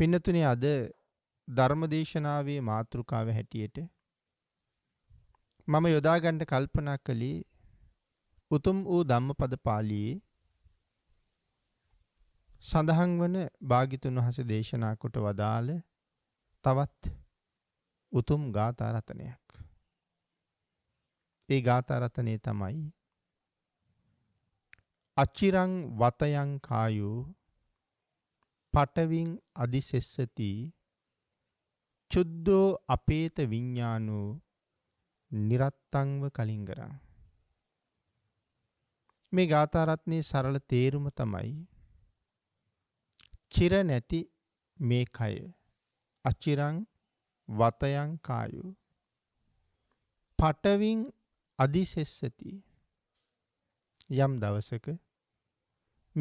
පින්නතුනේ අද ධර්මදේශනාවේ මාතෘකාව හැටියට මම යොදා ගන්න කල්පනා කළේ උතුම් වූ ධම්මපද පාළියේ සඳහන් වන භාග්‍යතුන් වහන්සේ දේශනා කොට වදාළ තවත් උතුම් ගාථා රත්නයක්. ඒ ගාථා රත්නේ තමයි අචිරං වතයන් කායෝ පටවින් අධිසෙස්සති චුද්දෝ අපේත විඤ්ඥානු නිරත්තංව කලින් කරා. මේ ගාථරත්නය සරල තේරුම තමයි චිර නැති මේ කය අච්චිරං වතයන් කායු පටවින් අධිසෙස්සති යම් දවසක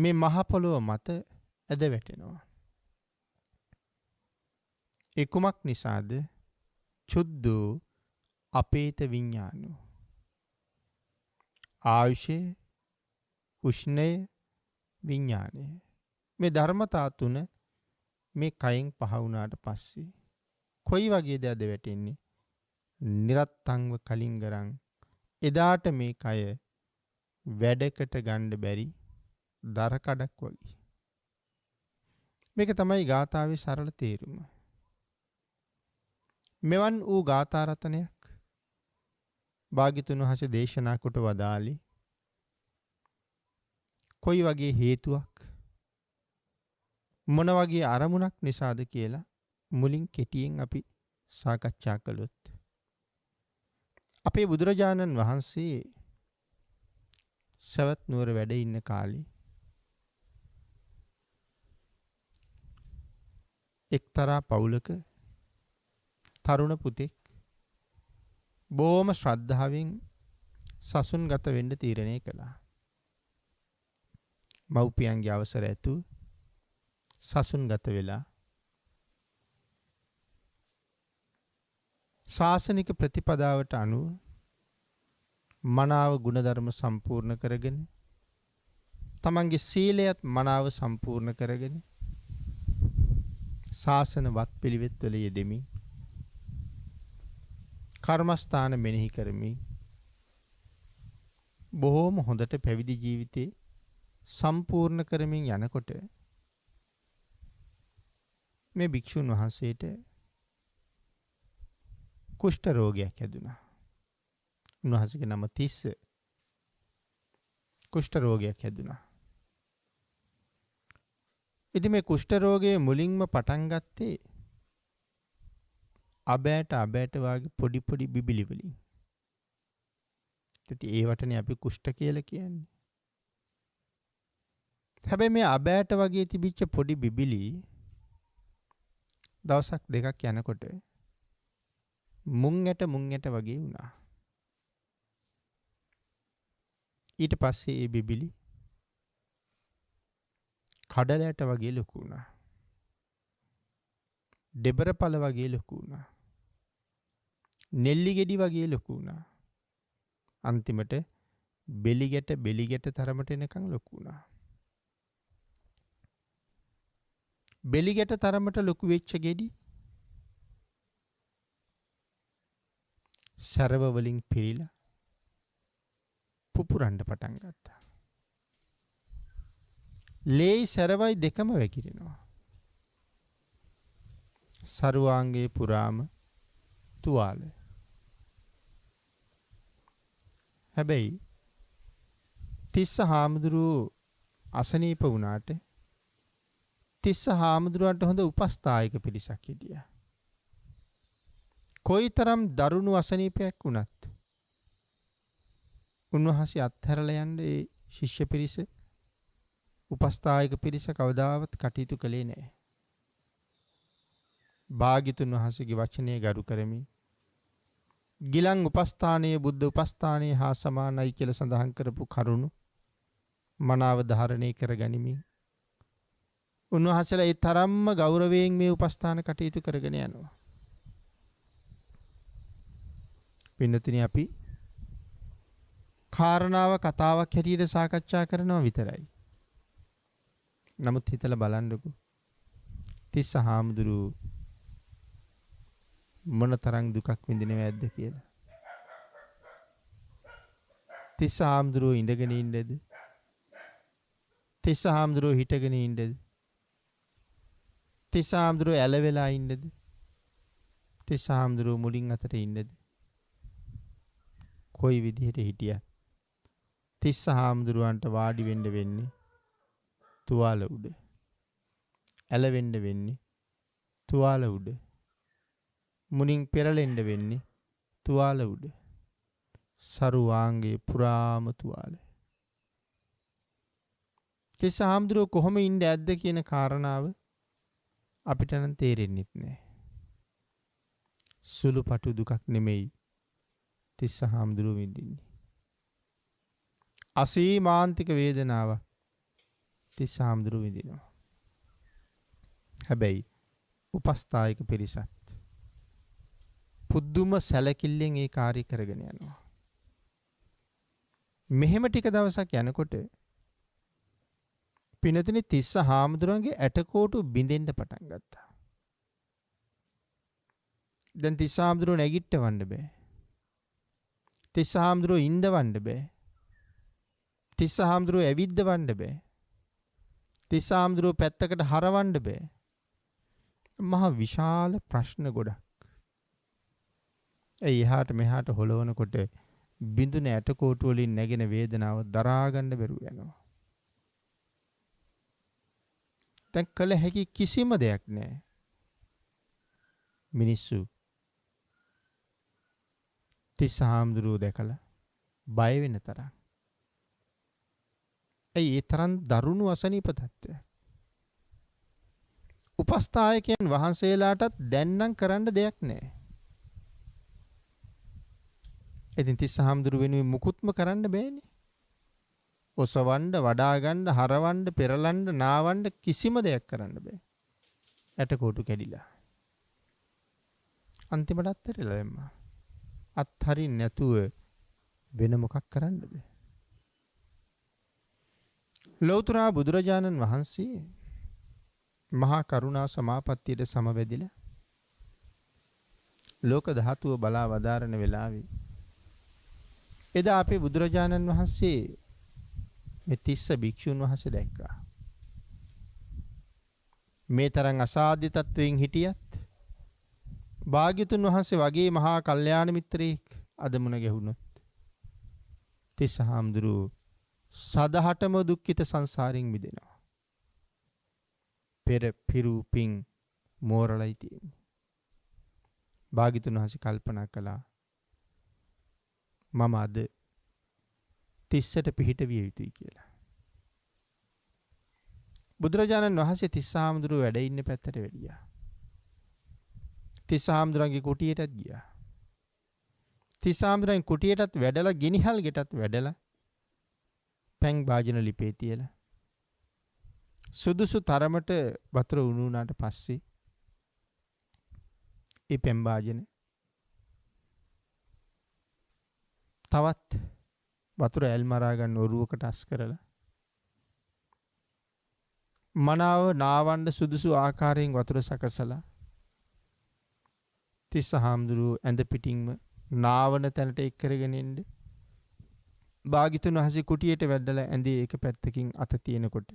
මේ මහපොළොව මත ඇද වැටෙනවා. එකුමක් නිසාද චුද්දෝ අපේත විඤ්ඥානු. ආයුෂය උෂ්ණය විඤ්ඥානය. මේ ධර්මතා තුන මේ කයින් පහවුනාට පස්සේ. කොයි වගේ දෑද වැටෙන්නේ නිරත්තංව කලින් ගරං එදාට මේ කය වැඩකට ගණ්ඩ බැරි දරකඩක් වගේ. මේක තමයි ගාථාව සරල තේරුම. මෙවන් වූ ගාථාරතනයක් භාගිතුන් වහස දේශනා කොට වදාලි කොයි වගේ හේතුවක් මොන වගේ අරමුණක් නිසාද කියලා මුලින් කෙටියෙන් අපි සාකච්ඡා කළොත්. අපේ බුදුරජාණන් වහන්සේ සැවත් නුවර වැඩ ඉන්න කාලි එක්තරා පවුලක තරුණ පුතෙක් බෝම ශ්‍රද්ධාවෙන් සසුන් ගත වෙන්න තීරණය කළා. මව්පියන්ගේ අවසර ඇතු සසුන් ගත වෙලා ශාසනික ප්‍රතිපදාවට අනුව මනාව ගුණධර්ම සම්පූර්ණ කරගෙන තමන්ගේ සීලයත් මනාව සම්පූර්ණ කරගෙන ශාසන වත් පිළිවෙත්වල යෙදෙමින් කර්මස්ථාන මෙනෙහි කරමි. බොහෝම හොඳට පැවිදි ජීවිතේ සම්පූර්ණ කරමින් යනකොට මේ භික්ෂුන් වහන්සේට කුෂ්ට රෝගයක් ඇදුණා. උන්වහන්සේගේ නම තිස්ස කුෂ්ට රෝගයක් ඇදුණා. ඉතින් මේ කුෂ්ට රෝගයේ මුලින්ම පටන් ගත්තේ අබෑට අබෑට වාගේ පොඩි පොඩි බිබිලි වලින්. ඉතින් ඒවටනේ අපි කුෂ්ඨ කියලා කියන්නේ. හැබැයි මේ අබෑට වගේ තිබිච්ච පොඩි බිබිලි දවසක් දෙකක් යනකොට මුං ඇට මුං ඇට වගේ වුණා. ඊට පස්සේ ඒ බිබිලි කඩලයට වගේ ලොකු වුණා. දෙබරපල වගේ ලොකු වුණා. නෙල්ලි ගෙඩි වගේ ලොකු වුණා. අන්තිමට බෙලිගැට බෙලිගැට තරමට එනකං ලොකු වුණා. බෙලිගැට තරමට ලොකු වෙච්ච ගෙඩි සරවවලින් පිරිලා පුපුරන්ඩ පටන් ගත්තා. ලේයි සැරවයි දෙකම වැකිරෙනවා. සරුවාන්ගේ පුරාම තුවාලය හැබැයි තිස්ස හාමුදුරුව අසනීප වුණාට තිස්ස හාමුදුරුවන්ට හොඳ උපස්ථායක පිරිසක් හිටිය. කොයි තරම් දරුණු අසනීපයක් වුණත් උන්වහසේ අත්හැරල යන්ඩ ඒ ශිෂ්‍ය පිරිස උපස්ථායක පිරිස කවදාවත් කටයුතු කළේ නෑ. භාගිතුන් වහසගේ වචනය ගරු කරමින් ගිලං උපස්ථානයේ බුද්ධ උපස්ථානයේ හා සමානයි කියල සඳහන් කරපු කරුණු මනාව ධාරණය කර ගනිමින් උන්වහසල ඒ තරම්ම ගෞරවයෙන් මේ උපස්ථාන කටයුතු කරගෙන යනවා. පින්නතින අපි කාරණාව කතාවක් හැටියට සාකච්ඡා කරනවා විතරයි. නමුත් හිතල බලන්නකු තිස්ස හාමුදුරුව මොන තරම් දුකක් විඳිනව ඇද්ද කියලා. තිස්ස හාමුදුරුවෝ ඉඳගෙන ඉන්නේද? තිස්ස හාමුදුරුවෝ හිටගෙන ඉන්නේද? තිස්ස හාමුදුරුවෝ ඇලවෙලා ඉන්නේද? තිස්ස හාමුදුරුවෝ මුලින් අතට ඉන්නේද? කොයි විදිහට හිටියත් තිස්ස හාමුදුරුවන්ට වාඩි වෙන්න වෙන්නේ තුවාල උඩ. ඇලවෙන්න වෙන්නේ තුවාල උඩ. මුනින් පෙරලෙන්ඩ වෙන්නේ තුවාල උඩ සරුවාන්ගේ පුරාම තුවාලය. තිස්ස හාමුදුරුව කොහොම ඉන්ඩ ඇද්ද කියන කාරණාව අපිටන තේරෙන්න්නෙත් නෑ. සුළු පටු දුකක් නෙමෙයි තිස්ස හාමුදුරුව විඳින්නේ. අසී මාන්තික වේදනාව තිස්ස හාමුදුරු විඳිනවා. හැබැයි උපස්ථායක පිරිසත් පුදුම සැලකිල්ලෙන් ඒ කාර්ය කරගෙන යනවා. මෙහෙම ටික දවසක් යනකොට පිනතිනි තිස්ස හාමුදුරුවන්ගේ ඇටකෝටු බිඳෙන්ට පටන් ගත්තා. දැන් තිස්ස හාමුදුරුව නැගිට්ට වන්න බෑ. තිස්ස හාමුදුරුව ඉන්ද වන්න බෑ. තිස්ස හාමුදුරුව ඇවිද්ද වන්න බෑ. තිස්ස හාමුදුරුව පැත්තකට හරවන්න බෑ. මහ විශාල ප්‍රශ්න ගොඩක්. ඒ එහාට මෙහාට හොලවනකොට බිඳුන ඇටකෝටු වලින් නැගෙන වේදනාව දරා ගන්න බැරුව යනවා. දැන් කල හැකි කිසිම දෙයක් නැහැ. මිනිස්සු තිස්ස හාමුදුරුව දැකලා බය වෙන තරම්. ඇයි ඒ තරම් දරුණු අසනීප තත්ත්වයක්. උපස්ථායකයන් වහන්සේලාටත් දැන්නම් කරන්න දෙයක් නෑ. ඉතින් තිස්ස හාමුදුරු වෙනුවෙන් මුකුත්ම කරන්න බෑනේ. ඔසවන්න, වඩා ගන්න, හරවන්න, පෙරලන්න, නාවන්න කිසිම දෙයක් කරන්න බෑ. ඇටකොටු කැඩිලා. අන්තිමට අත්හැරලා දැම්මා. අත්හරින්න නැතුව වෙන මොකක් කරන්නද? ලෞතර බුදුරජාණන් වහන්සේ මහා කරුණා සමාපත්තියට සමවැදිලා ලෝක ධාතුව බලා වදාරන වෙලාවේ එදා අපේ බුදුරජාණන් වහන්සේ මේ තිස්ස භික්‍ෂූන් වහස දැක්කා. මේ තරන් අසාධ්‍ය තත්ත්වයෙන් හිටියත් භාගිතුන් වහන්සේ වගේ මහා කල්්‍යයාන මිත්‍රයෙක් අදමුණ ගැහුණොත් තිස්ස හාමුදුරුව සදහටම දුක්කිත සංසාරෙන් මිදෙනවා. පෙර පිරූපින් මෝරලයිතියෙන්. භාගිතුන් වහස කල්පනා කලා මම අද තිස්සට පිහිට විය යුතුයි කියලා. බුදුරජාණන් වහන්සේ තිස්ස හාමුදුරුව වැඩ ඉන්න පැත්තට වැඩියා. තිස්ස හාමුදුරන්ගේ කුටියටත් ගියා. තිස්ස හාමුදුරන් කුටියටත් වැඩලා ගිනිහල් ගෙටත් වැඩලා පැන් භාජන ලිපේ තියලා සුදුසු තරමට වතුර උණු වුණාට පස්සේ ඒ පැන් භාජන තවත් වතුර ඇල්මරාගන්න ඔරුවකට අස් කරලා මනාව නාවන්ඩ සුදුසු ආකාරයෙන් වතුර සකසලා තිස්ස හාමුදුරුව ඇඳ පිටිංම නාවන තැනට එක් කරගෙනෙන්ට භාගිතුන් වහසේ කුටියට වැඩ්ඩල ඇඳේ එක පැත්තකින් අත තියෙනකොට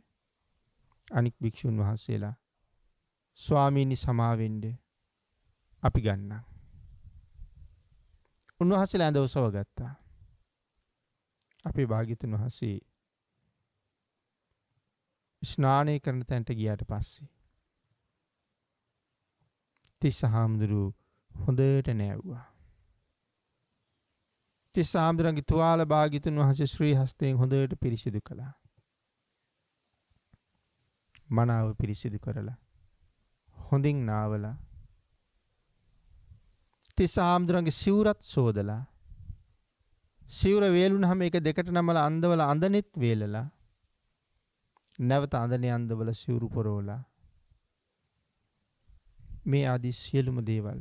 අනික් භික්‍ෂූන් වහන්සේලා ස්වාමීණි සමාවෙන්ඩ අපි ගන්න. උන්වහසේ ඇඳ ඔසව ගත්තා අපේ භාගිතුන් වහන්සේ ස්නානය කරන තැන්ට ගියාට පස්සේ තිස්ස හාමුදුරු හොඳට නෑව්වා. තිස්ස හාමුදුරන්ගේ තුවාල භාගිතුන් වහසේ ශ්‍රී හස්තයෙන් හොඳට පිරිසිදු කළා. මනාව පිරිසිදු කරලා හොඳින් නාවලා තිස්ස හාමුදුරන්ගේ සිවුරත් සෝදලා සිවුර වේලුනහම ඒක දෙකට නමලා අන්දවල අඳනෙත් වේලලා නැවත අඳනේ අන්දවල සිවුරු පොරවලා මේ ආදි සියලුම දේවල්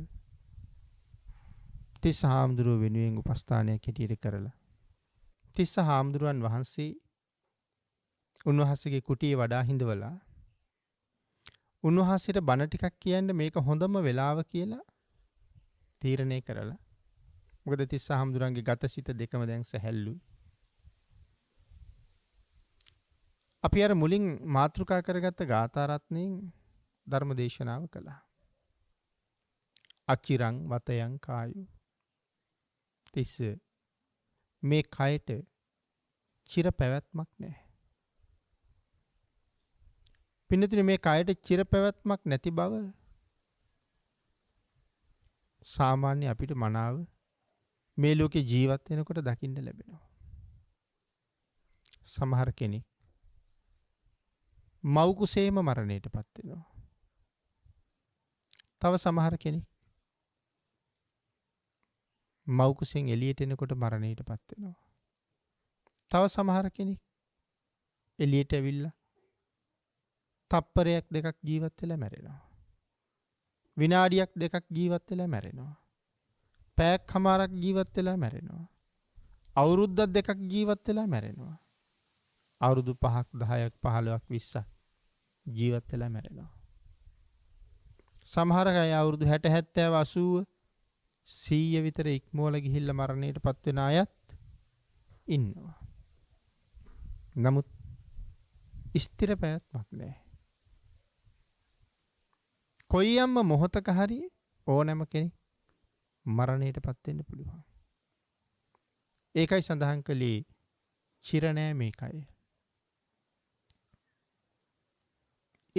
තිස්ස හාමුදුරුව වෙනුවෙන් උපස්ථානයක් හැටියට කරලා තිස්ස හාමුදුරුවන් වහන්සේ උන්වහන්සේගේ කුටියේ වඩා හිඳවලා උන්වහන්සේට බණ ටිකක් කියන්න මේක හොඳම වෙලාව කියලා තීරණය කරලා මොකද තිස්ස හාමුදුරන්ගේ ගත සිත දෙකම දැන් සැහැල්ලුයි. අපි අර මුලින් මාතෘකා කරගත්ත ගාථාරත්නයෙන් ධර්ම දේශනාව කළා. අච්චිරං වතයං කායු. තිස්ස මේ කයට චිර පැවැත්මක් නෑ. පිනතින මේ කයට චිර පැවැත්මක් නැති බව සාමාන්‍ය අපිට මනාව මේ ලෝකෙ ජීවත් වෙනකොට දකින්න ලැබෙනවා. සමහර කෙනෙක් මව්කුසේම මරණයට පත්වෙනවා. තව සමහර කෙනෙක් මව්කුසින් එලියට එනකොට මරණයට පත්වෙනවා. තව සමහර කෙනෙක් එලියට ඇවිල්ල තප්පරයක් දෙකක් ජීවත් වෙලා මැරෙනවා. විනාඩියක් දෙකක් ජීවත් වෙලා මැරෙනවා. පෑක් හමාරක් ජීවත් වෙලා මැරෙනවා. අවුරුද්දක් දෙකක් ජීවත් වෙලා මැරෙනවා. අවුරුදු පහක් දහයක් පහළොවක් විස්ස ජීවත් වෙලා මැරෙනවා. සමහරකය අවුරුදු හැට හැත්තෑ වසුව සීය විතර ඉක්මෝල ගිහිල්ල මරණයට පත්වෙන අයත් ඉන්නවා. නමුත් ස්තිර පැවැත්මක් නෑ. කොයි අම්ම මොහොතක හරි ඕනෑම කෙනෙක් මරණයට පත්වෙන්න පුළුවන්. ඒකයි සඳහන් කළේ චිරණෑ මේකයි.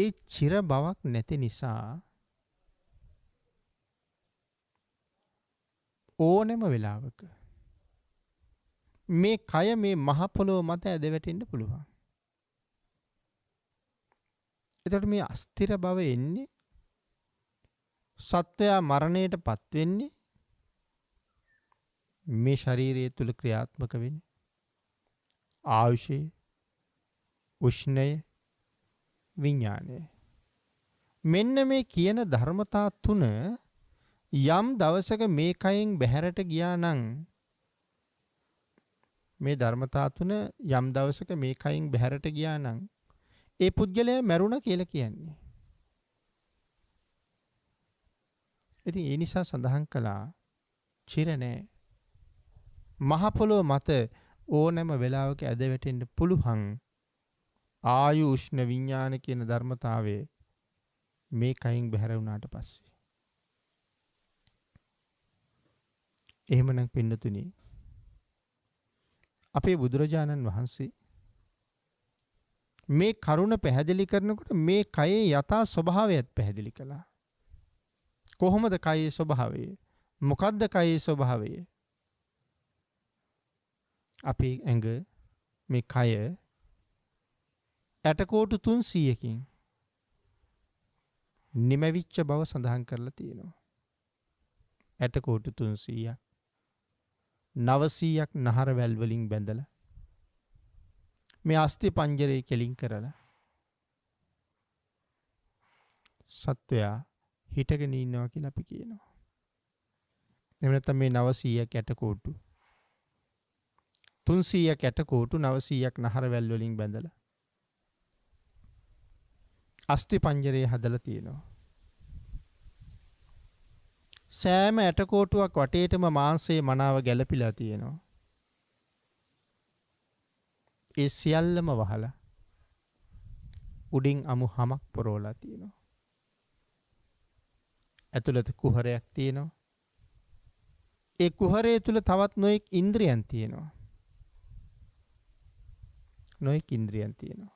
ඒ චිර බවක් නැති නිසා ඕනෙම වෙලාවක මේ කය මේ මහපොලෝ මත ඇදවැටෙන්ට පුළුවන්. එතට මේ අස්තිර බව එන්නේ සත්වයා මරණයට පත්වෙන්නේ මේ ශරීරය තුළ ක්‍රියාත්මක වෙන ආයුෂය උෂ්ණය විඤ්ඥානය මෙන්න මේ කියන ධර්මතා තුන යම් දවසක මේකයින් බැහැරට ගියා නං මේ ධර්මතා තුන යම් දවසක මේකයින් බැහැරට ගියා නං ඒ පුද්ගලය මැරුණ කියල කියන්නේ ඉතින් ඒ නිසා සඳහන් කළා චිරණෑ මහපොළොව මත ඕනෑම වෙලාවක ඇද වැටෙන්න පුළුවන් ආයු උෂ්ණ විඥාන කියන ධර්මතාවය මේ කයින් බැහැර වුණාට පස්සේ. එහෙමනම් පින්නතුනි අපේ බුදුරජාණන් වහන්සේ මේ කරුණ පැහැදිලි කරනකොට මේ කයේ යථා ස්වභාවයත් පැහැදිලි කළා. කොහොමද කයේ ස්වභාවය? මොකද්ද කයේ ස්වභාවය? අපේ ඇඟ මේ කය ඇටකෝටු 300කින් නිමැවිච්ච බව සඳහන් කරලා තියෙනවා. ඇටකෝටු 300ක් 900ක් නහර වැල් වලින් බැඳලා මේ අස්ති පංජරය කෙලින් කරලා සත්වයා හිටගෙන ඉන්නවා කියලා අපි කියනවා. එමෙන්නත් මේ 900ක් ඇටකෝටු තුන්සීය කැටකෝටු නවසීයක් නහරවැල් වලින් බැඳල. අස්ති පංජරයේ හදල තියෙනවා. සෑම ඇටකෝටුවක් වටේටම මාන්සේ මනාව ගැලපිලා තියෙනවා. ඒ සියල්ලම වහල උඩින් අමු හමක් පොරෝලා තියෙනවා. ඇතුළත කුහරයක් තියෙනවා. ඒ කුහරේ තුළ තවත් නොයෙක් ඉන්ද්‍රියන් තියෙනවා. නොයෙක් ඉන්ද්‍රියන් තියෙනවා.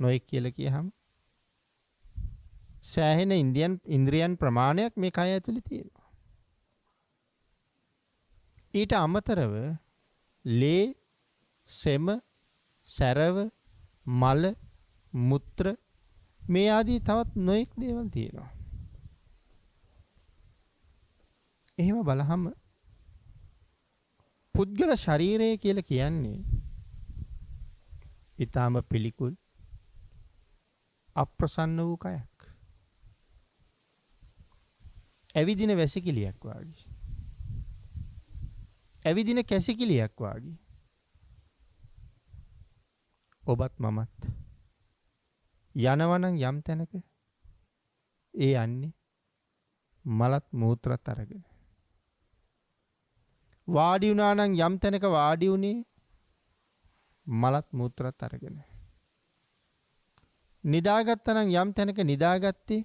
නොයෙක් කියලා කියහම සෑහෙන ඉන්දියන් ඉන්ද්‍රියන් ප්‍රමාණයක් මේ කය ඇතුළේ තියෙනවා. ඊට අමතරව ලේ සෙම සැරව මල මුත්‍ර මේ ආදී තවත් නොයෙක් දේවල් තියෙනවා. එහෙම බලහම පුද්ගල ශරීරය කියලා කියන්නේ ඊටාම පිළිකුල් අප්‍රසන්න වූ කයක්. ඇවිදින වැසිකිලියක් වාගේ. ඇවිදින කැසිකිලියක් වාගේ. ඔබත් මමත් යනවනම් යම් තැනක ඒ යන්නේ මලත් මූත්‍රත් අරගෙන. වාඩි වුණානම් යම් තැනක වාඩි වුණේ මලත් මුත්‍රත් අරගෙන. නිදාගත්තනම් යම් තැනක නිදාගත්තේ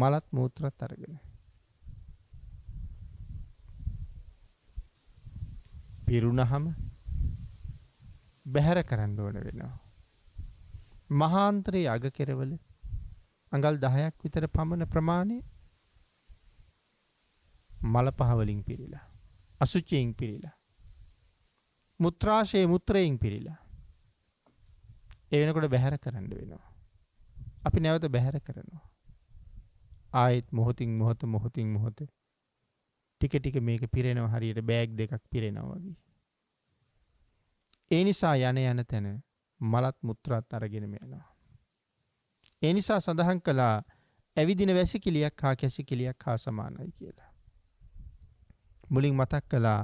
මලත් මුත්‍රත් අරගෙන. පිරුණහම බැහැර කරන්න ඕන වෙනවා. මහාන්ත්‍රයේ අග කෙරවල අඟල් දහයක් විතර පමණ ප්‍රමාණය මල පහවලින් පිරිලා. අසුචයෙන් පිරිලා. මුත්‍රාශයේ මුත්‍රයෙන් පිරිලා. ඒ වෙනකොට බැහැර කරන්න වෙනවා. අපි නැවත බැහැර කරනවා. ආයෙත් මොහොතින් මොහොත මොහොතින් මොහොත ටික ටික මේක පිරෙනවා හරියට බෑග් දෙකක් පිරෙනවා වගේ. ඒ නිසා යන යන තැන මලත් මුත්‍රාත් අරගෙන යනවා. ඒ නිසා සඳහන් කළා ඇවිදින වැසිකිලියක් හා කැසිකිලියක් හා සමානයි කියලා. මුලින් මතක් කළා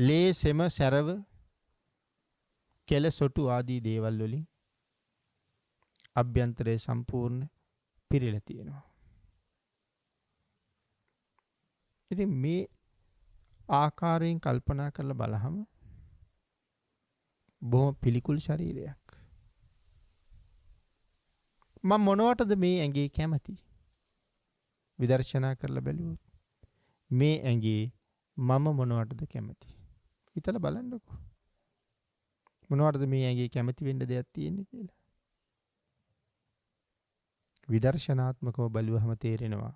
ලේ සෙම සැරව කෙල සොටු ආදී දේවල් වලින් අභ්‍යන්තරය සම්පූර්ණ පිරිල තියෙනවා. ඉති මේ ආකාරයෙන් කල්පනා කරල බලහම බොහොම පිළිකුල් ශරීරයක්. මං මොනවටද මේ ඇගේ කැමති විදර්ශනා කරලා බැලුවොත් මේ ඇගේ මම මොනවටද කැමති. හිතල බලන්නකු මොනවටද මේ ඇගේ කැමති වෙන්ඩ දෙයක් තියෙන්නේ කියලා විදර්ශනාත්මකව බලුවහම තේරෙනවා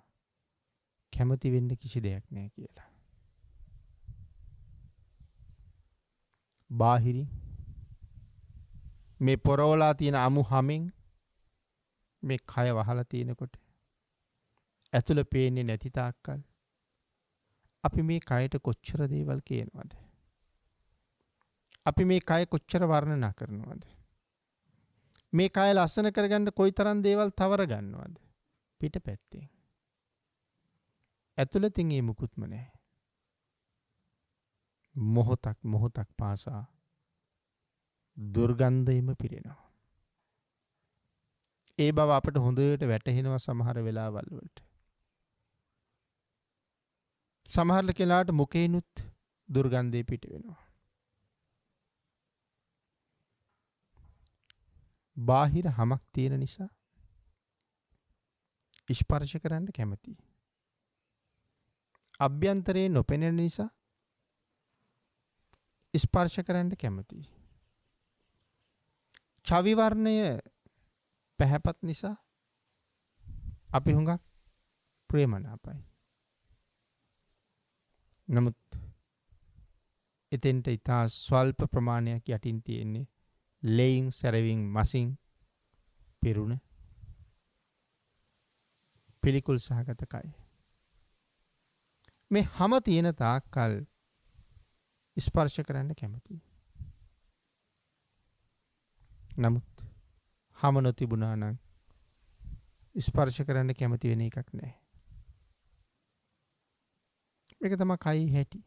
කැමති වෙන්න කිසි දෙයක් නෑ කියලා බාහිරි මේ පොරෝලා තියෙන අමු හමෙන් මේ කය වහල තියෙනකොට ඇතුළ පේන්නේ නැතිතාක්කල් අපි මේ කයට කොච්චර දේවල් කියනවද අපි මේ කය කොච්චර වර්ණනා කරනවාද. මේ කය ලස්සන කරගන්න කොයි තරන් දේවල් තවර ගන්නවාද. පිට පැත්තෙන්. ඇතුළ තින්ගේ මුකුත්ම නෑ. මොහොතක් මොහොතක් පාසා දුර්ගන්ධයම පිරෙනවා. ඒ බව අපට හොඳට වැටහෙනවා සමහර වෙලාවල්වලට. සමහරල කෙලාට මොකේනුත් දුර්ගන්ධය පිට වෙනවා. බාහිර හමක් තියෙන නිසා ස්පර්ශ කරන්න කැමති. අභ්‍යන්තරයේ නොපෙනෙන නිසා ස්පර්ශ කරන්න කැමති. චවිවර්ණය පැහැපත් නිසා අපි හුඟක් ප්‍රේමනාපයි. නමුත් එතෙන්ට ඉතා ස්වල්ප ප්‍රමාණයක් යටින් තියෙන්නේ ලෙයින් සැරවින් මසින් පිරුණ පිළිකුල් සහගතකයි. මේ හම තියෙන තාක්කල් ස්පර්ශ කරන්න කැමති. නමුත් හම නොතිබුණානං ස්පර්ශ කරන්න කැමති වෙන එකක් නෑ. එක තම කයි හැටි.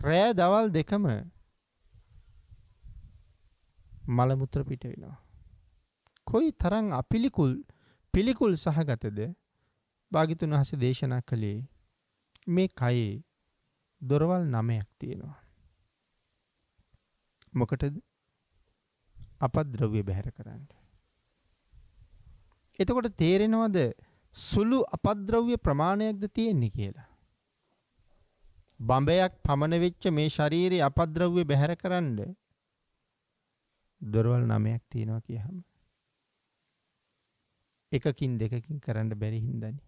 රෑ දවල් දෙකම මලමුත්‍ර පිට වෙනවා. කොයි තරං අපිලිකුල් පිළිකුල් සහගතද භාගිතුන් වහස දේශනා කළේ මේ කයේ දොරවල් නමයක් තියෙනවා. මොකටද අපද්‍රව්‍ය බැහැර කරන්න. එතකොට තේරෙනවද සුළු අපද්‍රව්‍ය ප්‍රමාණයක්ද තියෙන්නේ කියලා. බඹයක් පමණ වෙච්ච මේ ශරීරයේ අපද්‍රව්‍ය බැහැර කරන්න දොරවල් නමයක් තියෙනවා කියහම. එකකින් දෙකකින් කරන්න බැරි හින්දනි.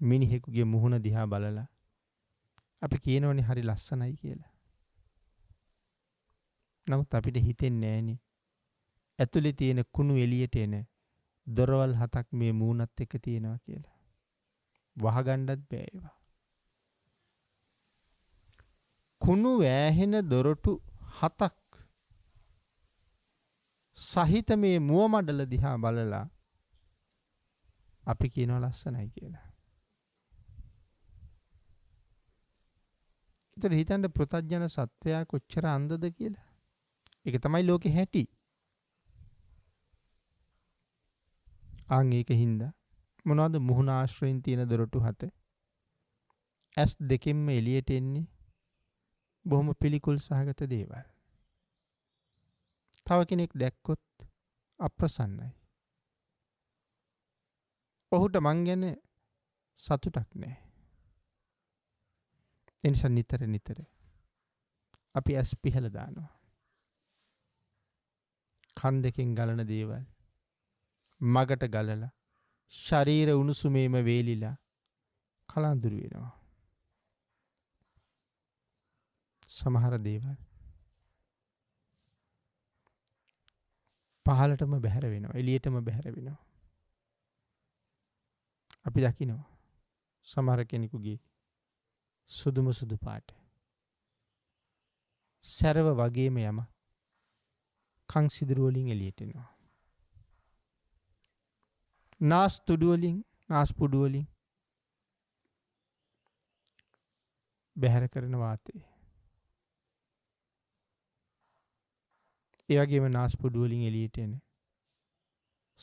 මිනිහෙකුගේ මුහුණ දිහා බලලා අපි කියනවනේ හරි ලස්සනයි කියලා. නමුත් අපිට හිතෙන්නේ නෑනේ. ඇතුලේ තියෙන කුණු එළියට එන දොරවල් හතක් මේ මූණත් එක තියෙනවා කියලා. වහගණ්ඩත් බෑවා. කුණු වෑහෙන දොරටු හතක් සහිත මේ මුව මඩල දිහා බලලා අපි කියනව ලස්සනයි කියලා. එතට හිතන්ට ප්‍රතජ්ජන සත්වයා කොච්චර අන්දද කියලා. එක තමයි ලෝකෙ හැටි. අං ඒක හින්දා මොනවද මුහුණ ආශ්‍රයෙන් තියෙන දොරටු හත ඇස් දෙකෙන්ම එලියට එන්නේ බොහොම පිළිකුල් සහගත දේවල්. තව කෙනෙක් දැක්කොත් අප්‍රසන්නයි. ඔහුට මං ගැන සතුටක් නෑ. එනිසා නිතර නිතර අපි ඇස් පිහල දානවා. කන් දෙකෙන් ගලන දේවල් මගට ගලලා ශරීර උණුසුමේම වේලිලා කලාඳුරු වෙනවා. සමහර දේවල් පහලටම බැහැර වෙනවා එළියටම බැහැර වෙනවා අපි දකිනවා සමහර කෙනෙකුගේ සුදුම සුදු පාට සැරව වගේම යම කං සිදුරුවලින් එලියටෙනවා. නාස් තුඩුවලින් නාස් පුඩුවලින් බැහැර කරන වාතයේ ඒවගේම නාස්පුඩුවලින් එලියට එන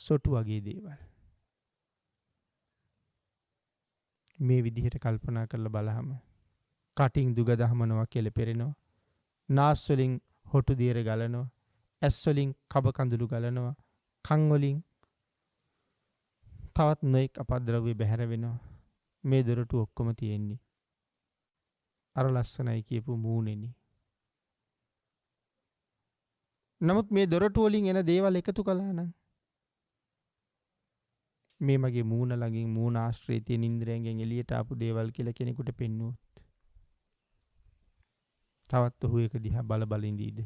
සොටු වගේ දේවල් මේ විදිහට කල්පනා කරල බලහම කටින් දුග දහමනවා කියල පෙරෙනවා නාස්වලින් හොටු දේර ගලනවා ඇස්වලින් කබකඳුළු ගලනවා කංවලින් තවත් නොෙක් අපද්‍රවේ බැහැර වෙනවා මේ දොරටු ඔක්කොම තියෙන්නේ අර ලස්සනයි කියපු මූනෙනි නමුත් මේ දොරටුවලින් එන දේවල් එකතු කලානම් මේ මගේ මූුණ ලඟින් මූුණ ආශ්‍රේතිය නින්ද්‍රයන්ගෙන් එලියට ආපු දේවල් කියල කෙනෙකුට පෙන්නුවත් තවත් ඔහු එක දිහා බල බලින්දීද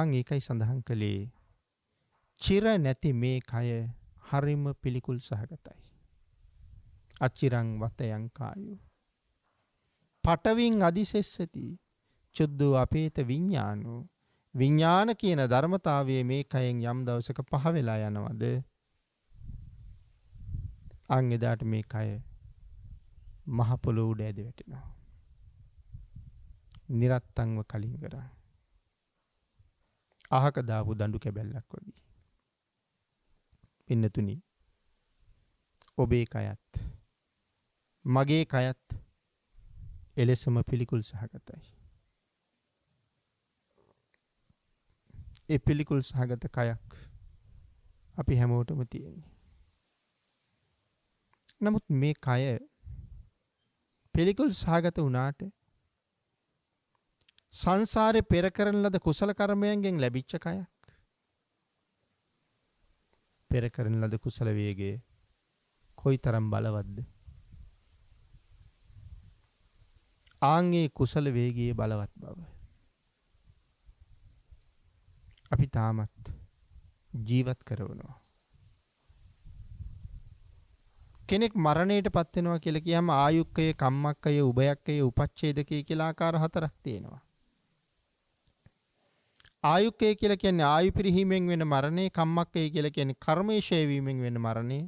අං ඒකයි සඳහන් කළේ චිර නැති මේ කය හරිම පිළිකුල් සහගතයි අච්චිරං වතයංකායු පටවින් අධිසෙස්සතිී චුද්දෝ අපේත විඤ්ඤාණෝ විඤ්ඤාණ කියන ධර්මතාවයේ මේ කයෙන් යම් දවසක පහ වෙලා යනවද? අන් එදාට මේ කය මහ පොළොව උඩ ඇද වැටෙනවා. නිරත්තංව කලින් කරා. අහක දාපු දඬු කැබැල්ලක් වගේ. පින්නතුනි ඔබේ කයත් මගේ කයත් එලෙසම පිළිකුල් සහගතයි. ඒ පිළිකුල් සහගත කයක් අපි හැමෝටම තියෙන්නේ. නමුත් මේ කය පිළිකුල් සහගත වනාට සංසාරය පෙරකරන ලද කුසල කරමයන්ගෙන් ලැබිච්ච කයක් පෙරකරන ලද කුසල වේගේ කොයි තරම් බලවද්ද ආංගේ කුසල වේගේ බලවත් බව අපි තාමත් ජීවත් කරවනවා. කෙනෙක් මරණයට පත්වෙනවා කියල කියම ආයුක්කය කම්මක්කය උබයක්කය උපච්චේදකය කියලාකාර හතරක් තියෙනවා. ආයුක්කය කියල කියන්නේ ආයු පිරිහීමෙන් වෙන මරණය කම්මක්කය කියල කියන්නේ කර්මේශයවීමෙන් වෙන මරණය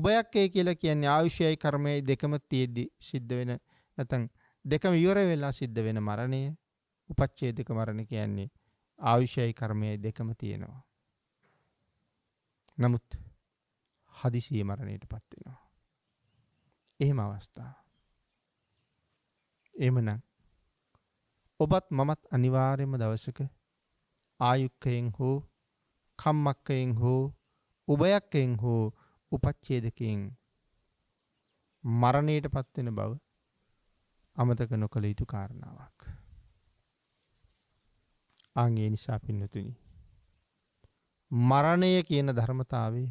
උබයක්කය කියල කියන්නේ ආයුෂයයි කර්මය දෙකම තියෙද්දි සිද්ධ වෙන නැතන් දෙකම යොර වෙලා සිද්ධ වෙන මරණය උපච්චේදක මරණ කියන්නේ ආයුෂයයි කර්මයයි දෙකම තියෙනවා. නමුත් හදිසිය මරණයට පත්වෙනවා. එහෙම අවස්ථා. එමන ඔබත් මමත් අනිවාර්යම දවසක ආයුක්කයෙන් හෝ කම්මක්කයෙන් හෝ උබයක්කයෙන් හෝ උපච්චේදකින් මරණයට පත්වෙන බව අමතක නොකළ යුතු කාරණාවක්. අං ඒ නිසා පින්නතුනි. මරණය කියන ධර්මතාවේ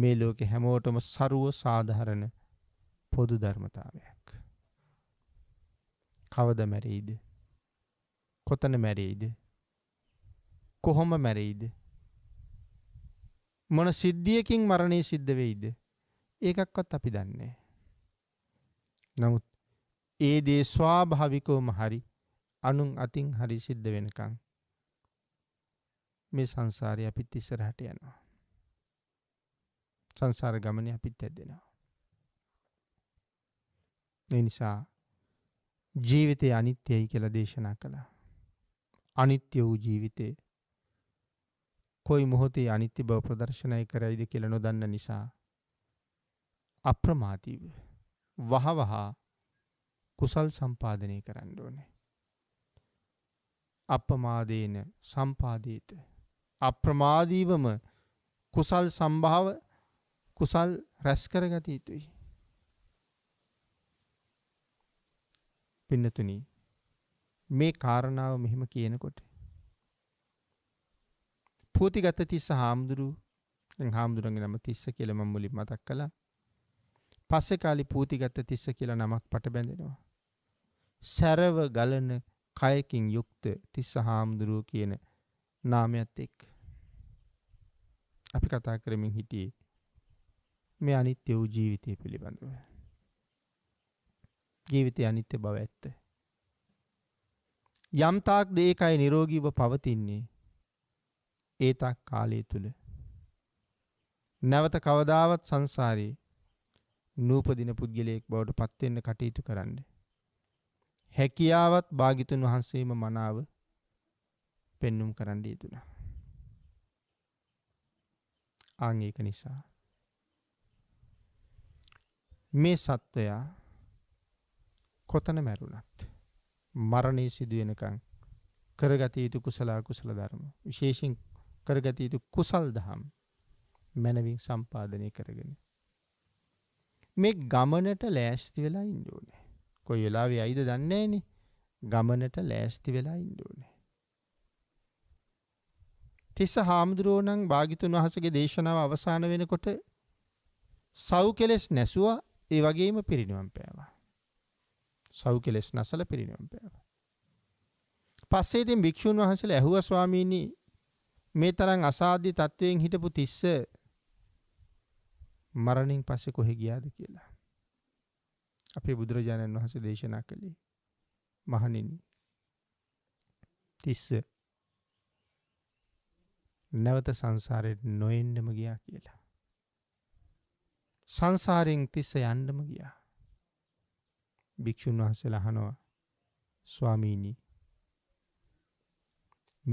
මේ ලෝකෙ හැමෝටම සරුව සාධහරණ පොදු ධර්මතාවයක්. කවද මැරෙයිද. කොතන මැරෙයිද. කොහොම මැරෙයිද. මොන සිද්ධියකින් මරණය සිද්ධ වෙයිද. ඒකක්වත් අපි දන්නේ. නමුත් ඒ දේ ස්වාභාවිකෝම හරි අනුන් අතින් හරි සිද්ධ වෙනකං මේ සංසාරය අපිත් ඉස්සරහට යනවා. සංසාර ගමනය අපිත් ඇදෙනවා. එනිසා ජීවිතය අනිත්‍යයි කියල දේශනා කළා. අනිත්‍ය වූ ජීවිතේ කොයි මොහොතේ අනිත්‍ය බව ප්‍රදර්ශනය කරයිද කියල නොදන්න නිසා අප්‍රමාතිව වහවහා කුසල් සම්පාධනය කරන්න ඕනේ. අපමාදේන සම්පාදීත. අප්‍රමාදීවම කුසල් සම්භාව කුසල් රැස්කරගත යුතුයි. පින්නතුන මේ කාරණාව මෙහෙම කියනකොට. පූතිගත තිස්ස හාමුදුරු හාමුදුරන්ගේ නම තිස්ස කියලම මුලි මතක් කළ පස්සෙ කාලි පූතිගත තිස්ස කියලා නමක් පට බැඳෙනවා. සැරව ගලන කයකින් යුක්ත තිස්ස හාමුදුරුව කියන නාමයත් එක් අපි කතා කරමින් හිටියේ මේ අනිත්‍ය වූ ජීවිතය පිළිබඳව ජීවිතය අනිත්‍ය බව ඇත්ත යම්තාක් දේකයි නිරෝගීව පවතින්නේ ඒතාක් කාලය තුළ නැවත කවදාවත් සංසාරයේ නූපදින පුද්ගලයෙක් බවට පත්වෙන්න කටයුතු කරන්න. හැකියාවත් භාගිතුන් වහන්සේම මනාව පෙන්නුම් කරන්න යුතුනා. ආංඒක නිසා. මේ සත්වයා කොතන මැරුණත් මරණය සිදුවෙනකං කරගත යුතු කුසලා කුසල ධර්ම විශේෂෙන් කරගත යුතු කුසල් දහම් මැනවින් සම්පාධනය කරගෙන. මේ ගමනට ලෑස්ති වෙලා ඉන්ඩෝන. කොයි වෙලාවේ ඇයිද දන්නේ නේ ගමනට ලෑස්ති වෙලා ඉන්න ඕනේ. තිස්ස හාමුදුරුවෝ නම් භාග්‍යතුන් වහන්සේගේ දේශනාව අවසන් වෙනකොට සව් කෙලෙස් නැසුවා ඒ වගේම පිරිණිවන් පෑවා. සව් කෙලෙස් නැසල පිරිණිවන් පෑවා. පස්සේ ඉතින් භික්ෂුන් වහන්සේලා ඇහුවා ස්වාමීනි මේ තරම් අසාධ්‍ය තත්වයෙන් හිටපු තිස්ස මරණින් පස්සේ කොහෙ ගියාද කියලා. අපේ බුදුරජාණන් වහන්සේ දේශනා කළේ. මහණෙනි. තිස්ස නැවත සංසාරයට නොයෙන්ඩම ගියා කියලා. සංසාරයෙන් තිස්ස යන්ඩම ගියා. භික්‍ෂූන් වහන්සේ ලහනවා ස්වාමීණී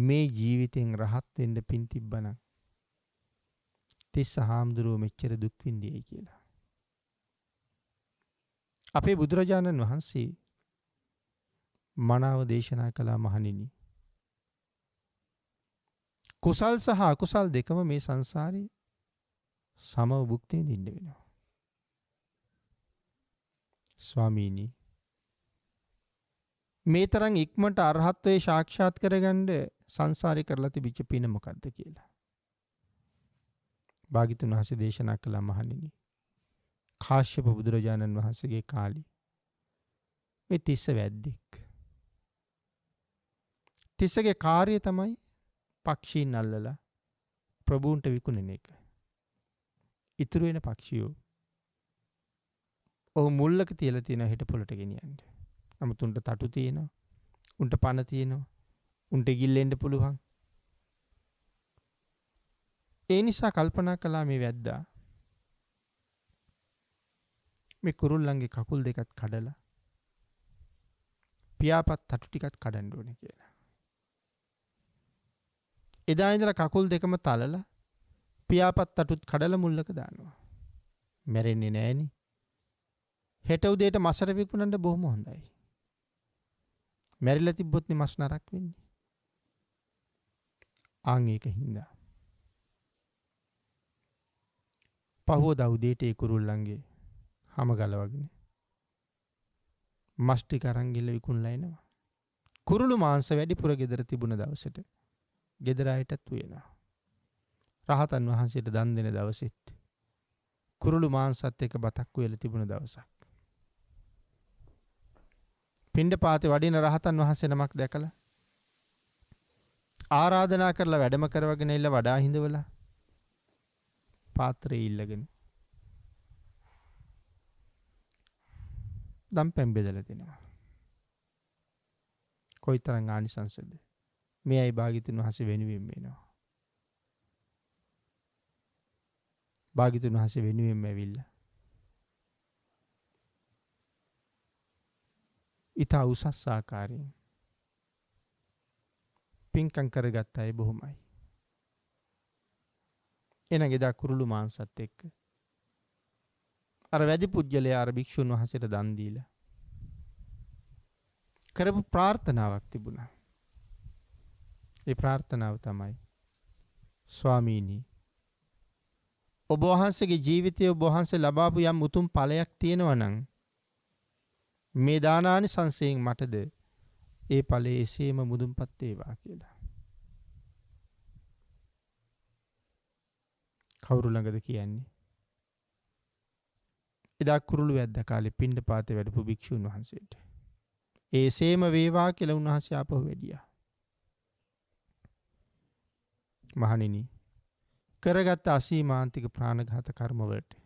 මේ ජීවිතෙන් රහත්වෙන්ට පින් තිබ්බන තිස්ස හාමුදුරුව මෙච්චර දුක්වින්දියයි කියලා. අපේ බුදුරජාණන් වහන්සේ මනාව දේශනා කළා මහණෙනි. කුසල් සහ අකුසල් දෙකම මේ සංසාරේ සමව භුක්තිය දෙන්න වෙනවා. ස්වාමීනි මේ තරම් ඉක්මනට අරහත්ත්වයේ සාක්ෂාත් කරගන්න සංසාරේ කරලා තිබිච්ච පින මොකද්ද කියලා. භාග්‍යතුන් වහන්සේ දේශනා කළා මහණෙනි. කාශ්‍යප බුදුරජාණන් වහන්සේගේ කාලි මේ තිස්ස වැද්දෙක් තිස්සගේ කාර්ය තමයි පක්ෂීන් අල්ලලා ප්‍රභූන්ට විකුණන එක ඉතුරු වෙන පක්ෂියෝ ඔහු මුල්ලක තියලා තියෙන හෙට පොළට ගෙනියන්න නමුත් උන්ට තටු තියෙනවා උන්ට පණ තියෙනවා උන්ට ගිල්ලෙන්ට පුළුවන් ඒ නිසා කල්පනා කලා මේ වැද්දා මේ කුරුල්ලන්ගේ කකුල් දෙකත් කඩලා පියාපත් අටු ටිකත් කඩන්න ඕන කියලා. එදා ඉඳල කකුල් දෙකම තලල පියාපත් අටුත් කඩල මුල්ලක දානවා. මැරෙන්නේ නෑනි හෙට උදේට මසර විකුණට බොහොම හොඳයි. මැරිල තිබ්බොත්නි මස් නරක් වෙන්නේ. ආංඒක හින්දා. පහුව දෞදේට ඒ කුරුල්ලන්ගේ හම ගලවගෙන. මෂ්ටි කරංගිල්ල විකුණලයිනවා. කුරුළු මාංස වැඩිපුර ගෙදර තිබුණ දවසට ගෙදරායටත් වෙනවා. රහතන් වහන්සේට දන් දෙෙන දවසිත්. කුරුළු මාංසත් එක බතක්කු වෙල තිබුණ දවසක්. පිණ්ඩ පාති වඩින රහතන් වහන්සෙනමක් දැකළ ආරාධනා කරලා වැඩම කරවගෙන එල්ල වඩා හිඳවල පාත්‍රය ඉල්ලගෙන දම් පැම්බෙදල දෙෙනවා. කොයි තරං ආනි සංසද මේ අයි භාගිතන් වහස වෙනුවෙන් වෙනවා. භාගිතුන් වහස වෙනුවෙන් ඇවිල්ල. ඉතා උසස් ආකාරයෙන් පින්කං කරගත් අය බොහොමයි. එන ගෙදා කුරුළු මාන්සත් එක්ක අර වැදි පුද්ගලයා අර භික්ෂූන් වහන්සේට දන් දීලා කරපු ප්‍රාර්ථනාවක් තිබුණා. ඒ ප්‍රාර්ථනාව තමයි ස්වාමීනී ඔබ වහන්සේගේ ජීවිතය ඔබ වහන්සේ ලබාපු යම් උතුම් ඵලයක් තියෙනවා නම් මේ දානානි සංසයෙන් මටද ඒ ඵලයේ එසේම මුදුන්පත් වේවා කියලා. කවුරු ළඟද කියන්නේ? එදා කුරුළු වැද්ද කාලේ පිණ්ඩපාතේ වැඩපු භික්ෂුන් වහන්සේට. ඒ සේම වේවා කියලා උන්වහන්සේ ආපහු වැඩියා. මහණෙනි කරගත් අසීමාන්තික ප්‍රාණඝාත කර්මවලට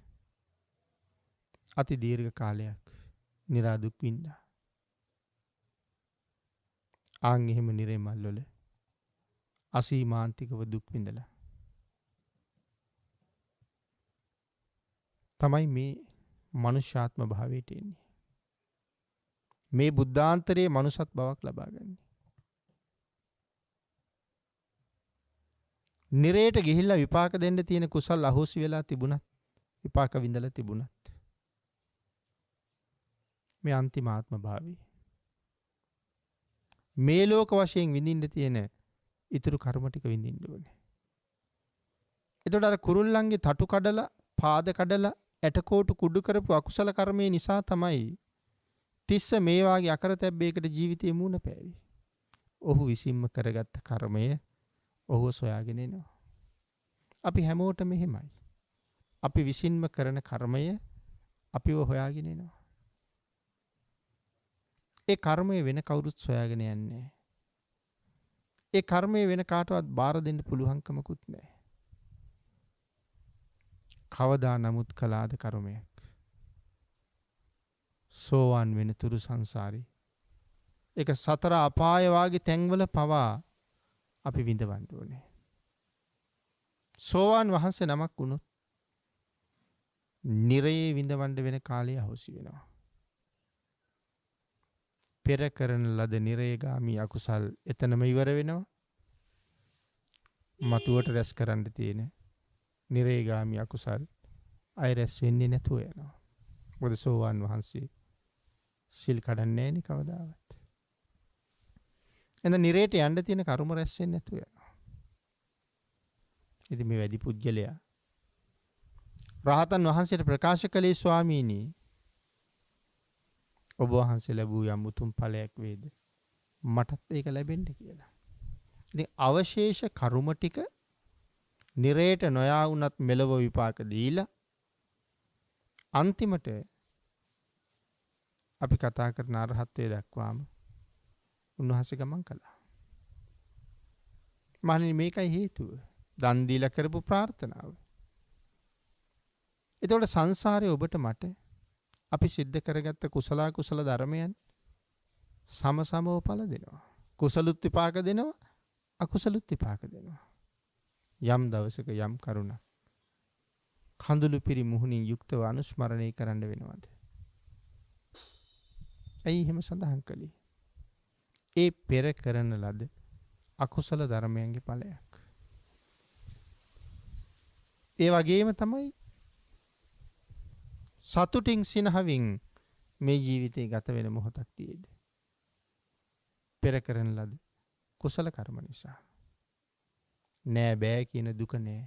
අති දීර්ඝ කාලයක් નિરાදුක් වින්දා. ආන් එහෙම නිරේ මල්වල අසීමාන්තිකව දුක් විඳලා තමයි මේ මනුෂ්‍යාත්ම භාවයට එන්නේ. මේ බුද්ධාන්තරයේ මනුසත් බවක් ලබාගන්නේ. නිරේට ගිහිල්ල විපාක දෙන්න තියෙන කුසල් අහෝසි වෙලා තිබුණත් විපාක විඳල තිබුණත්. මේ අන්තිමාත්ම භාවී. මේ ලෝක වශයෙන් විඳින්ට තියෙන ඉතුරු කර්මටික විඳින්ඩුවන. එතොට අර කුරුල්ලන්ගේ තටු කඩල පාද කඩලා ඇටකෝටු කුඩු කරපු අකුසල කර්මය නිසා තමයි තිස්ස මේ වාගේ අකරතැබ්බයකට ජීවිතේ මූණ පෑවේ. ඔහු විසින්ම කරගත්ත කර්මය ඔහු සොයාගෙන එනවා. අපි හැමෝට මෙහෙමයි. අපි විසින්ම කරන කර්මය අපිව හොයාගෙන එනවා. ඒ කර්මය වෙන කවුරුත් සොයාගෙන යන්නේ. ඒ කර්මය වෙන කාටවත් බාර දෙන්න පුළුවන්කමකුත් නෑ. කවදා නමුත් කලාද කරුමයක්. සෝවාන් වෙන තුරු සංසාරී. එක සතර අපායවාගේ තැන්වල පවා අපි විඳවන්ඩුවනේ. සෝවාන් වහන්සේ නමක් වුණොත් නිරයේ විඳවන්ඩ වෙන කාලය හොසි වෙනවා. පෙර කරන ලද නිරේගාමී අකුසල් එතනම ඉවර වෙනවා මතුවට රැස් කරන්න තියෙන නිරේගාමි අකුසල් අය රැස් වෙන්නේ නැතුව යනවා. මොකද සෝවාන් වහන්සේ සිල් කඩන්නේ නැණි කවදාවත්. එඳ නිරේට යන්න තියෙන කර්ම රැස් වෙන්නේ නැතුව යනවා. ඉතින් මේ වැඩි පුජ්‍යලයා රහතන් වහන්සේට ප්‍රකාශ කළේ ස්වාමීනි ඔබ වහන්සේ ලැබූ යම් උතුම් ඵලයක් වේද මටත් ඒක ලැබෙන්න කියලා. ඉතින් අවශේෂ කරුම ටික නිරේට නොයා වුණත් මෙලොව විපාක දීලා අන්තිමට අපි කතා කරන අරහත්වය දක්වාම උන්වහස ගමන් කළා. මහණනි මේකයි හේතුව. දන් දීලා කරපු ප්‍රාර්ථනාව. එතකොට සංසාරේ ඔබට මට අපි සිද්ධ කරගත්ත කුසලා කුසල ධර්මයන් සමසමව ඵල දෙනවා. කුසලුත් විපාක දෙනවා, අකුසලුත් විපාක දෙනවා. යම් දවසක යම් කරුණක් කඳුළු පිරි මුහුණින් යුක්තව අනුස්මරණය කරන්න වෙනවද. ඇයි එහෙම සඳහන් කළේ. ඒ පෙර කරන ලද අකුසල ධර්මයන්ගේ ඵලයක්. ඒ වගේම තමයි සතුටින් සිනහවින් මේ ජීවිතය ගත වෙන මොහොතක් තියේද. පෙර කරන ලද කුසල කර්ම නිසා. නෑ බෑ කියන දුක නෑ.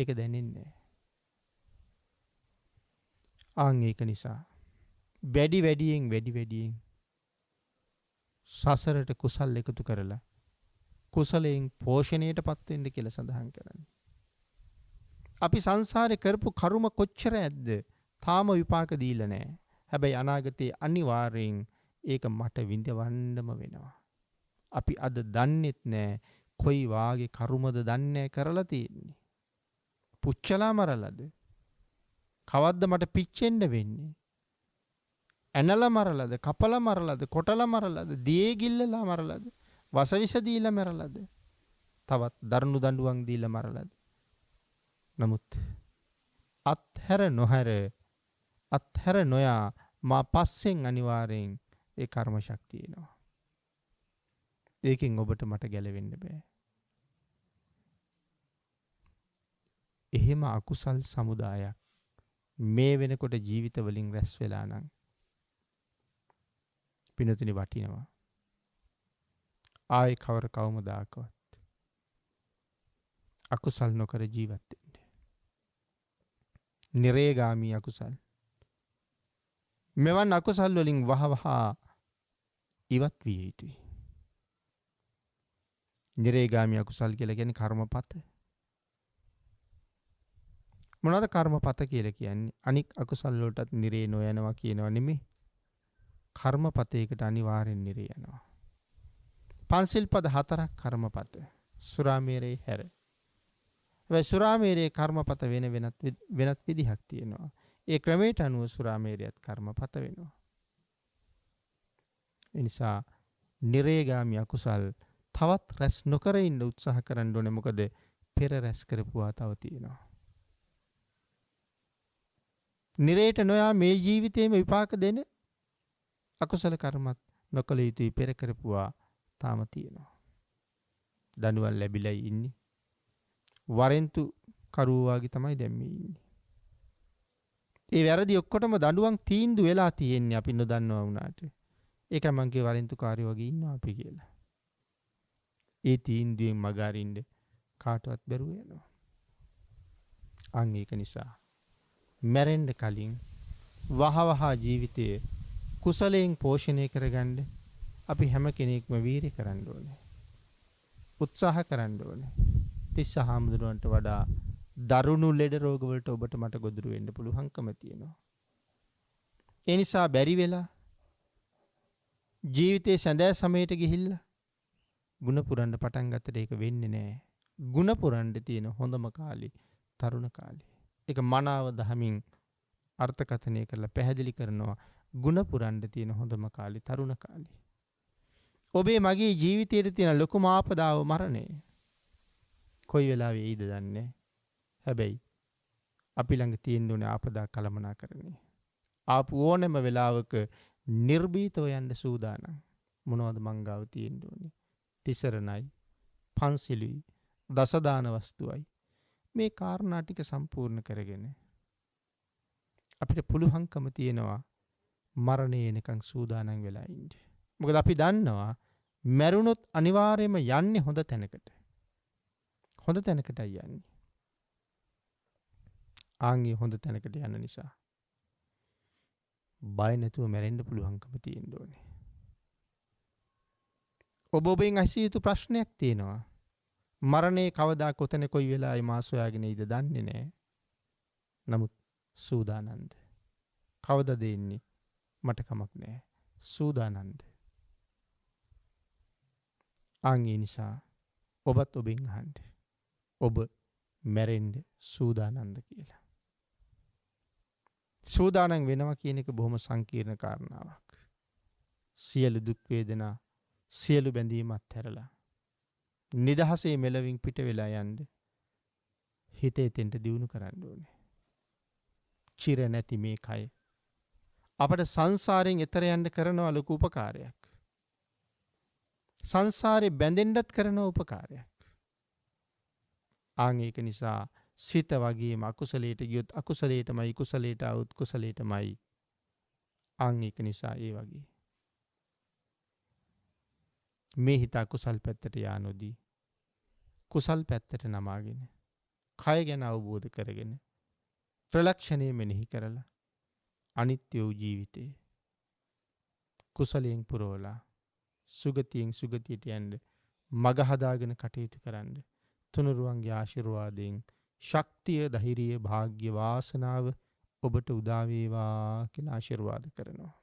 ඒක දැනෙන්නේ. ආන් ඒක නිසා වැඩි වැඩියෙන් වැඩි වැඩියෙන් සසරට කුසල් එකතු කරලා කුසලයෙන් පෝෂණයට පත්වෙන්න කියල සඳහන් කරන්න. අපි සංසාරය කරපු කරුම කොච්චර ඇද්ද තාම විපාක දීල නෑ හැබැයි අනාගතයේ අනිවාර්යෙන් ඒක මට විඳවන්නම වෙනවා. අපි අද දන්නෙත් නෑ කොයි වාගේ කරුමද දන්නේ කරලා තියෙන්නේ. පුච්චලා මරලද? කවද්ද මට පිච්චෙන්න වෙන්නේ? ඇනලා මරලද? කපලා මරලද? කොටලා මරලද? දියේ ගිල්ලලා මරලද? වසවිස දීලා මරලද? තවත් දරුණු දඬුවම් දීලා මරලද? නමුත් අත්හැර නොහැර අත්හැර නොයා මා පස්සෙන් අනිවාර්යෙන් ඒ කර්ම ශක්තියනවා. ඒකෙන් ඔබට මට ගැලවෙන්න බෑ. එහෙම අකුසල් සමුදායක් මේ වෙනකොට ජීවිතවලින් රැස් වෙලා නම් පිනතුනි වටිනවා. ආයෙ කවර කවමදාකවත් අකුසල් නොකර ජීවත් වෙන්න. නිරේගාමී අකුසල්. මෙවන් අකුසල් වලින් වහවහා ඉවත් විය යුතුයි. නිරේගාමී අකුසල් කියලා කියන්නේ කර්මපත. මොනද කර්මපත කියලා කියන්නේ අනික් අකුසල් වලටත් නිරේ නොයනවා කියනවා නෙමෙයි. කර්මපතයකට අනිවාර්යෙන් නිරේ යනවා. පන්සිල් පද හතරක් කර්මපත. සුරාමේරේ හැර. හැබැයි සුරාමේරේ කර්මපත වෙන වෙනත් වෙනත් විදිහක් තියෙනවා. ඒ ක්‍රමයට අනුව සුරාමේරයත් කර්මපත වෙනවා. එනිසා නිරේගාමි අකුසල් තවත් රැස් නොකර ඉන්න උත්සාහ කරන්න ඕනේ මොකද පෙර රැස් කරපුවා තව තියෙනවා. නිරේට නොයා මේ ජීවිතේම විපාක දෙන අකුසල කර්මත් නොකළ යුතුයි පෙර කරපුවා තාම තියෙනවා. දනුවල් ලැබිලයි ඉන්නේ. වරෙන්තු කරුවාගේ තමයි දැම්ම ඉන්නේ. ඒ වැරදි ඔක්කොටම දඩුවන් තීන්දු වෙලා තියෙන්නේ අපි නොදන්නවා වුණාට ඒක මංගේ වරින්තු කාරය වගේ ඉන්න අපි කියලා. ඒ තීන්දුවෙන් මගාරින්ඩ කාටවත් බැරුව යනවා. අං ඒක නිසා මැරෙන්ඩ කලින් වහවහා ජීවිතයේ කුසලයෙන් පෝෂණය කරගණ්ඩ අපි හැම කෙනෙක්ම වීරි කරන්න ඕනේ. උත්සාහ කරන්න ඕනේ. තිස්ස හාමුදුරුවන්ට වඩා දරුණු ලෙඩ රෝගවලට ඔබට මට ගොදුරු වෙන්න පුළුවන්කම තියෙනවා. ඒ නිසා බැරි වෙලා ජීවිතේ සැඳෑ සමයට ගිහිල්ල ගුණපුරන්ඩ පටන් ගතට ඒක වෙන්න නෑ. ගුණපුරන්ඩ තියෙන හොඳම කාලි තරුණ කාලි. එක මනාව දහමින් අර්ථකථනය කරලා පැහැදිලි කරනවා ගුණ පුරන්න තියෙන හොඳම කාලේ තරුණ කාලේ. ඔබේ මගේ ජීවිතයට තියෙන ලොකුම ආපදාව මරණය. කොයි වෙලාවෙ එයිද දන්නේ. හැබැයි අපි ළඟ තියෙන්න ඕනේ ආපදා කළමනාකරණය. ආපු ඕනෑම වෙලාවක නිර්භීතව යන්න සූදානම්. මොනවද මං ගාව තියෙන්න ඕනේ? තිසරණයි, පන්සිලුයි, දසදාන වස්තුවයි, මේ කාරණා ටික සම්පූර්ණ කරගෙන අපිට පුළුවන්කම තියෙනවා මරණය එනකන් සූදානම් වෙලා ඉන්න. මොකද අපි දන්නවා මැරුණොත් අනිවාර්යයෙන්ම යන්නේ හොඳ තැනකට. හොඳ තැනකටයි යන්නේ. ආන්ගේ හොඳ තැනකට යන නිසා බය නැතුව මැරෙන්න පුළුවන්කම තියෙන්න ඕනේ. ඔබ ඔබෙන් අසියුතු ප්‍රශ්නයක් තියෙනවා. මරණේ කවදා කොතන කොයි වෙලා මා සොයාගෙන ඉද දන්නේ නෑ. නමුත් සූදානන්ද. කවද දෙන්නේ මටකමක් නෑ සූදානන්ද. අංගේ නිසා ඔබත් ඔබෙන් හන්ඩ. ඔබ මැරෙන්ඩ සූදානන්ද කියලා. සූදානන් වෙනවා කියන එක බොහොම සංකීර්ණ කාරණාවක්. සියලු දුක්වේදනා සියලු බැඳීමත් හැරලා නිදහසේ මෙලවින් පිට වෙලා යන්ඩ හිත එතෙන්ට දියුණු කරන්න ඕනේ. චිර නැති මේ කය. අපට සංසාරයෙන් එතර යන්ඩ කරනවා ලොකු උපකාරයක්. සංසාරය බැඳෙන්ඩත් කරන උපකාරයක්. ආංඒක නිසා සිත වගේ අකුසලේට ගියොත් අකුසලේටමයි කුසලේට අවුත් කුසලේටමයි අංඒක නිසා ඒ වගේ. මේ හිතා කුසල් පැත්තට යා නොදී. කුසල් පැත්තට නමාගෙන. කය ගැන අවබෝධ කරගෙන. ප්‍රලක්ෂණය මෙනෙහි කරලා අනිත්‍ය වූ ජීවිතයේ. කුසලයෙන් පුරෝලා සුගතියෙන් සුගතියට ඇන්ඩ මගහදාගෙන කටයුතු කරන්න. තුනුරුවන්ගේ ආශිරවාදයෙන් ශක්තිය දහිරිය භාග්‍ය වාසනාව ඔබට උදාවේවා කියලා ආශිර්වාද කරනවා.